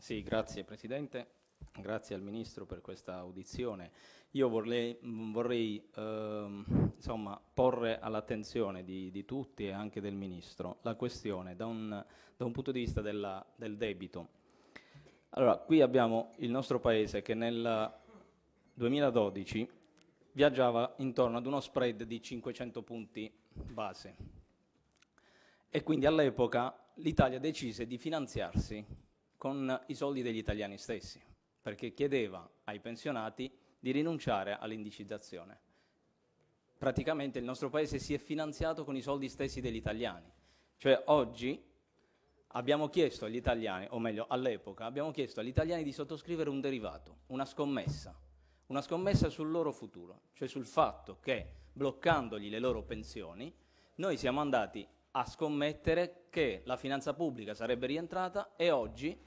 Sì, grazie Presidente, grazie al Ministro per questa audizione. Io vorrei, mm, vorrei ehm, insomma, porre all'attenzione di, di, tutti e anche del Ministro la questione da un, da un punto di vista della, del debito. Allora, qui abbiamo il nostro Paese che nel 2012 viaggiava intorno ad uno spread di 500 punti base e quindi all'epoca l'Italia decise di finanziarsi con i soldi degli italiani stessi, perché chiedeva ai pensionati di rinunciare all'indicizzazione. Praticamente il nostro Paese si è finanziato con i soldi stessi degli italiani, cioè oggi abbiamo chiesto agli italiani, o meglio all'epoca, abbiamo chiesto agli italiani di sottoscrivere un derivato, una scommessa, una scommessa sul loro futuro, cioè sul fatto che bloccandogli le loro pensioni noi siamo andati a scommettere che la finanza pubblica sarebbe rientrata e oggi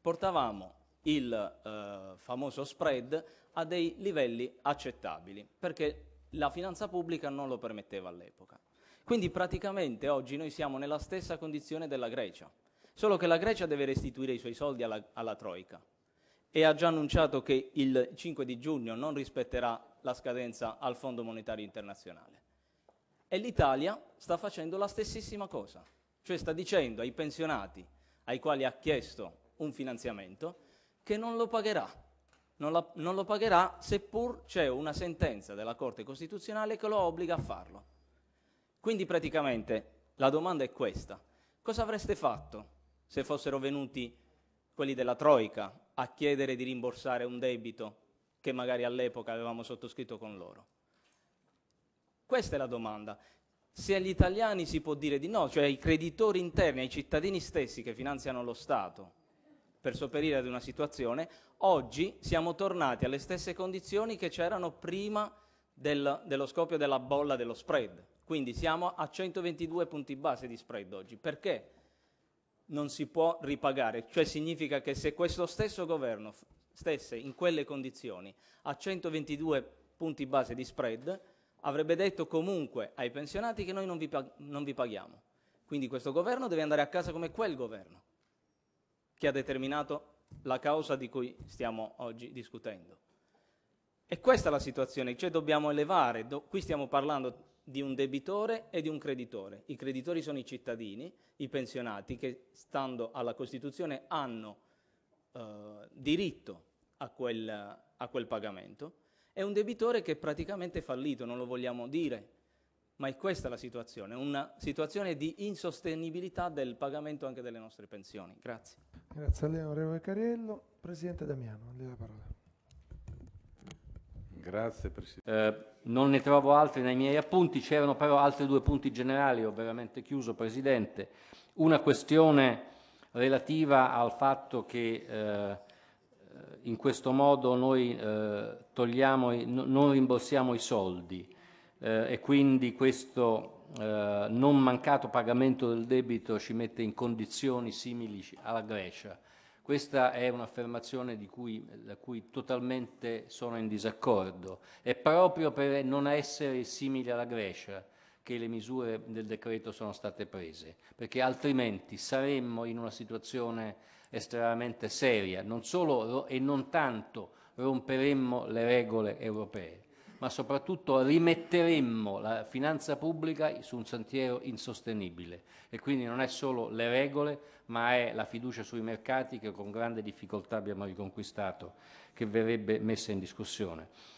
portavamo il eh, famoso spread a dei livelli accettabili, perché la finanza pubblica non lo permetteva all'epoca. Quindi praticamente oggi noi siamo nella stessa condizione della Grecia, solo che la Grecia deve restituire i suoi soldi alla, alla Troica e ha già annunciato che il 5 di giugno non rispetterà la scadenza al Fondo Monetario Internazionale. E l'Italia sta facendo la stessissima cosa, cioè sta dicendo ai pensionati ai quali ha chiesto un finanziamento che non lo pagherà. Non, la, non lo pagherà seppur c'è una sentenza della Corte Costituzionale che lo obbliga a farlo. Quindi praticamente la domanda è questa. Cosa avreste fatto se fossero venuti quelli della Troica a chiedere di rimborsare un debito che magari all'epoca avevamo sottoscritto con loro? Questa è la domanda se agli italiani si può dire di no, cioè ai creditori interni, ai cittadini stessi che finanziano lo Stato per sopperire ad una situazione, oggi siamo tornati alle stesse condizioni che c'erano prima del, dello scoppio della bolla dello spread. Quindi siamo a 122 punti base di spread oggi. Perché non si può ripagare? Cioè significa che se questo stesso governo stesse in quelle condizioni a 122 punti base di spread, avrebbe detto comunque ai pensionati che noi non vi, pag- non vi paghiamo. Quindi questo governo deve andare a casa come quel governo che ha determinato la causa di cui stiamo oggi discutendo. E questa è la situazione, cioè dobbiamo elevare, do, qui stiamo parlando di un debitore e di un creditore. I creditori sono i cittadini, i pensionati che stando alla Costituzione hanno eh, diritto a quel, a quel pagamento è un debitore che è praticamente fallito, non lo vogliamo dire, ma è questa la situazione, una situazione di insostenibilità del pagamento anche delle nostre pensioni. Grazie. Grazie a lei, onorevole Cariello. Presidente Damiano, lei la parola. Grazie Presidente. Eh, non ne trovo altri nei miei appunti, c'erano però altri due punti generali, ho veramente chiuso Presidente. Una questione relativa al fatto che eh, eh, in questo modo noi eh, togliamo, non rimborsiamo i soldi eh, e quindi questo Uh, non mancato pagamento del debito ci mette in condizioni simili alla Grecia. Questa è un'affermazione di cui, da cui totalmente sono in disaccordo. È proprio per non essere simili alla Grecia che le misure del decreto sono state prese, perché altrimenti saremmo in una situazione estremamente seria, non solo e non tanto romperemmo le regole europee, ma soprattutto rimetteremmo la finanza pubblica su un sentiero insostenibile e quindi non è solo le regole, ma è la fiducia sui mercati che con grande difficoltà abbiamo riconquistato che verrebbe messa in discussione.